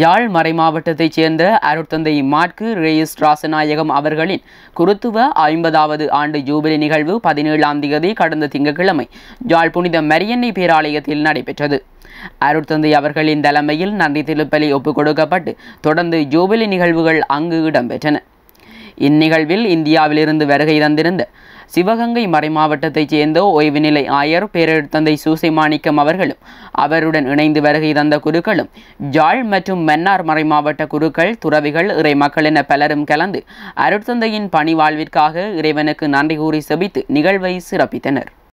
யாழ் மறை மாவட்டத்தைச் சேர்ந்த அருட்தந்தை மாட்கு ரேயஸ் ராசநாயகம் அவர்களின் குருத்துவ ஐம்பதாவது ஆண்டு ஜூபிலி நிகழ்வு பதினேழாம் தேதி கடந்த திங்கட்கிழமை யாழ் புனித மரியன்னை பேராலயத்தில் நடைபெற்றது அருட்தந்தை அவர்களின் தலைமையில் நன்றி திருப்பலி ஒப்புக் கொடுக்கப்பட்டு தொடர்ந்து ஜூபிலி நிகழ்வுகள் அங்கு இடம்பெற்றன இந்நிகழ்வில் இந்தியாவிலிருந்து வருகை தந்திருந்த சிவகங்கை மறைமாவட்டத்தைச் சேர்ந்த ஓய்வு நிலை ஆயர் பேரெழுத்தந்தை சூசை மாணிக்கம் அவர்களும் அவருடன் இணைந்து வருகை தந்த குருக்களும் ஜாழ் மற்றும் மன்னார் மறைமாவட்ட குருக்கள் துறவிகள் இறை மக்கள் என பலரும் கலந்து அருட்தந்தையின் பணி வாழ்விற்காக இறைவனுக்கு நன்றி கூறி செபித்து நிகழ்வை சிறப்பித்தனர்